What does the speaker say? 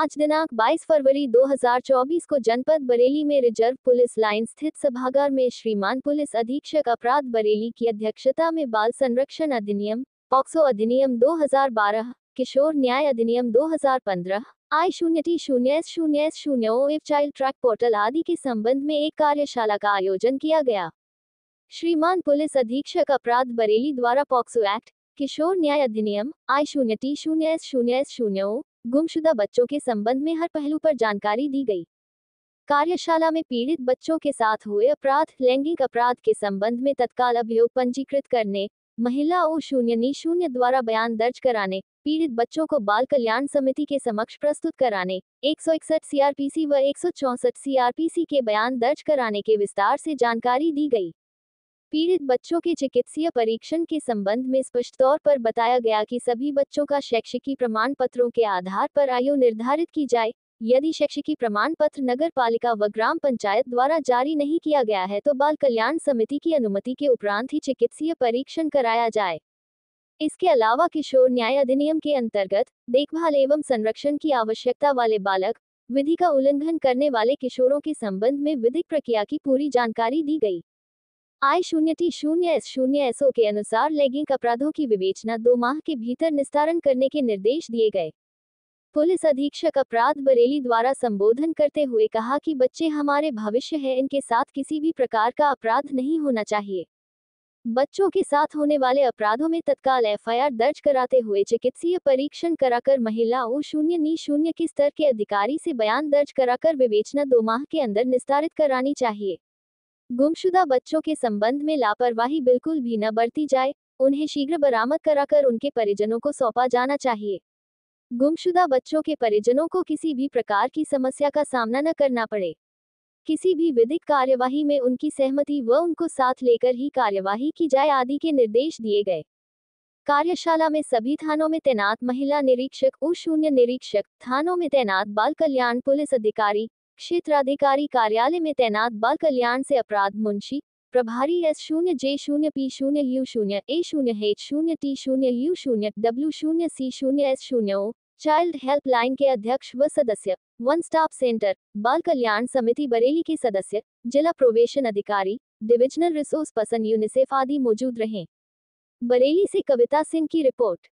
आज दिनांक 22 फरवरी 2024 को जनपद बरेली में रिजर्व पुलिस लाइन स्थित सभागार में श्रीमान पुलिस अधीक्षक अपराध बरेली की अध्यक्षता में बाल संरक्षण अधिनियम पॉक्सो अधिनियम 2012 किशोर न्याय अधिनियम 2015 आई शून्य टी शून्य शून्य शून्य चाइल्ड ट्रैक पोर्टल आदि के संबंध में एक कार्यशाला का आयोजन किया गया श्रीमान पुलिस अधीक्षक अपराध बरेली द्वारा पॉक्सो एक्ट किशोर न्याय अधिनियम आई शून्य टी शून्य शून्य शून्य गुमशुदा बच्चों के संबंध में हर पहलू पर जानकारी दी गई कार्यशाला में पीड़ित बच्चों के साथ हुए अपराध लैंगिक अपराध के संबंध में तत्काल अभियोग पंजीकृत करने महिला ओ शून्य नी शून्य द्वारा बयान दर्ज कराने पीड़ित बच्चों को बाल कल्याण समिति के समक्ष प्रस्तुत कराने एक सौ इकसठ सीआरपीसी व एक सौ चौसठ सीआरपीसी के बयान दर्ज कराने के विस्तार से जानकारी दी गई पीड़ित बच्चों के चिकित्सीय परीक्षण के संबंध में स्पष्ट तौर पर बताया गया कि सभी बच्चों का शैक्षिकी प्रमाण पत्रों के आधार पर आयु निर्धारित की जाए यदि शैक्षिकी प्रमाण पत्र नगर पालिका व ग्राम पंचायत द्वारा जारी नहीं किया गया है तो बाल कल्याण समिति की अनुमति के उपरांत ही चिकित्सीय परीक्षण कराया जाए इसके अलावा किशोर न्याय अधिनियम के अंतर्गत देखभाल एवं संरक्षण की आवश्यकता वाले बालक विधि का उल्लंघन करने वाले किशोरों के संबंध में विधिक प्रक्रिया की पूरी जानकारी दी गई आई शून्य टी शून्य एस शून्य एसओ के अनुसार लैंगिक अपराधों की विवेचना दो माह के भीतर निस्तारण करने के निर्देश दिए गए पुलिस अधीक्षक अपराध बरेली द्वारा संबोधन करते हुए कहा कि बच्चे हमारे भविष्य हैं इनके साथ किसी भी प्रकार का अपराध नहीं होना चाहिए बच्चों के साथ होने वाले अपराधों में तत्काल एफआईआर दर्ज कराते हुए चिकित्सीय परीक्षण कराकर महिला ओ शून्य नी शून्य के स्तर के अधिकारी से बयान दर्ज कराकर विवेचना दो माह के अंदर निस्तारित करानी चाहिए गुमशुदा बच्चों के संबंध में लापरवाही बिल्कुल भी न बरती जाए उन्हें शीघ्र बरामद कराकर उनके परिजनों को सौंपा जाना चाहिए गुमशुदा बच्चों के परिजनों को किसी भी प्रकार की समस्या का सामना न करना पड़े किसी भी विधिक कार्यवाही में उनकी सहमति व उनको साथ लेकर ही कार्यवाही की जाए आदि के निर्देश दिए गए कार्यशाला में सभी थानों में तैनात महिला निरीक्षक और शून्य निरीक्षक थानों में तैनात बाल कल्याण पुलिस अधिकारी क्षेत्राधिकारी कार्यालय में तैनात बाल कल्याण से अपराध मुंशी प्रभारी एस शून्य जे शून्य पी शून्य यू शून्य ए शून्य एच शून्य टी शून्य यू शून्य डब्ल्यू शून्य सी शून्य एस शून्य ओ चाइल्ड हेल्पलाइन के अध्यक्ष व सदस्य वन स्टॉप सेंटर बाल कल्याण समिति बरेली के सदस्य जिला प्रोबेशन अधिकारी डिविजनल रिसोर्स पर्सन यूनिसेफ आदि मौजूद रहे बरेली से कविता सिंह की रिपोर्ट